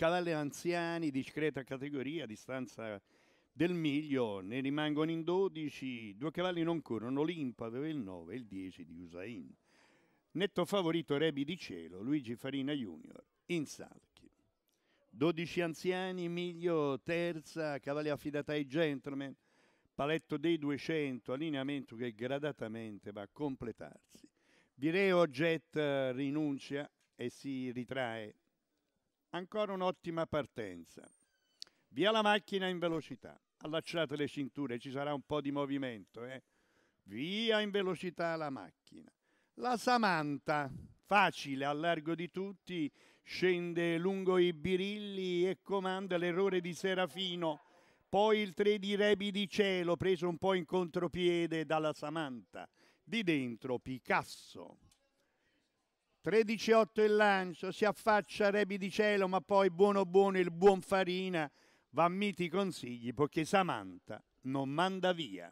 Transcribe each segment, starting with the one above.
cavalli anziani discreta categoria distanza del miglio, ne rimangono in 12, due cavalli non corrono, l'Impa aveva il 9 e il 10 di Usain. Netto favorito Rebi di Cielo, Luigi Farina Junior, in Salchi. 12 anziani, miglio terza, cavalli affidata ai gentleman, paletto dei 200, allineamento che gradatamente va a completarsi. Vireo Jet eh, rinuncia e si ritrae Ancora un'ottima partenza. Via la macchina in velocità. Allacciate le cinture, ci sarà un po' di movimento. Eh? Via in velocità la macchina. La Samantha, facile, al largo di tutti, scende lungo i birilli e comanda l'errore di Serafino. Poi il 3 di Rebi di Cielo, preso un po' in contropiede dalla Samantha. Di dentro Picasso. 13.8 il lancio, si affaccia Rebi di Cielo, ma poi buono buono il buon Farina, va miti consigli, poiché Samantha non manda via.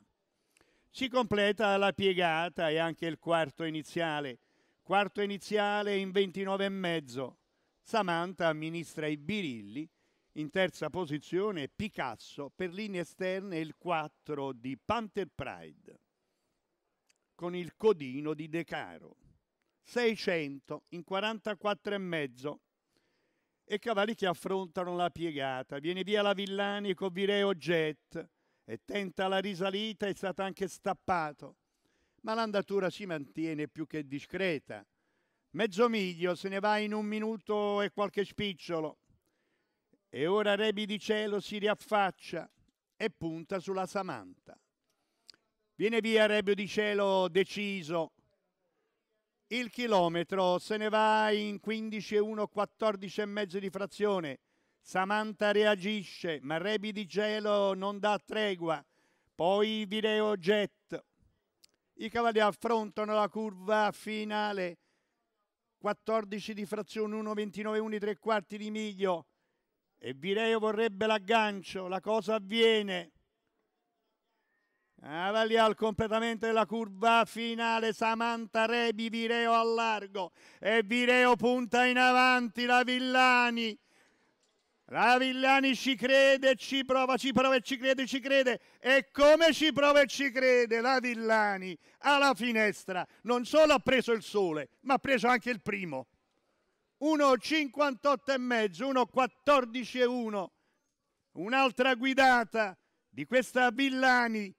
Si completa la piegata e anche il quarto iniziale. Quarto iniziale in 29 e mezzo. Samantha amministra i birilli. In terza posizione Picasso per linee esterne e il 4 di Panther Pride con il codino di De Caro. 600 in 44,5 e cavalli che affrontano la piegata. Viene via la Villani con Vireo Jet e tenta la risalita, è stato anche stappato, ma l'andatura si mantiene più che discreta. Mezzo miglio se ne va in un minuto e qualche spicciolo. E ora Rebi di Cielo si riaffaccia e punta sulla Samantha. Viene via Rebi di Cielo deciso il chilometro se ne va in 15 e 1, 14 e mezzo di frazione. Samantha reagisce, ma Rebi di Gelo non dà tregua. Poi Vireo Jet. I cavalli affrontano la curva finale. 14 di frazione, 1, 1,29, 1, 3 quarti di miglio. E Vireo vorrebbe l'aggancio, la cosa avviene. Alla ah, lì al completamento della curva finale Samantha Rebi, Vireo al largo e Vireo punta in avanti la Villani. La Villani ci crede, ci prova, ci prova e ci crede, ci crede. E come ci prova e ci crede la Villani alla finestra. Non solo ha preso il sole, ma ha preso anche il primo. 1,58 e mezzo, 1,14 e 1. Un'altra guidata di questa Villani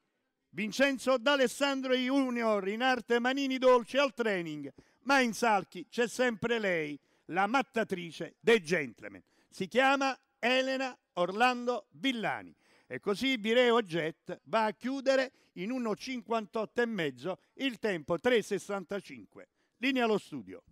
Vincenzo D'Alessandro Junior in arte Manini dolci al training, ma in Salchi c'è sempre lei, la mattatrice dei gentleman. Si chiama Elena Orlando Villani. E così Vireo Jet va a chiudere in 1,58 e mezzo il tempo 3,65. Linea allo studio.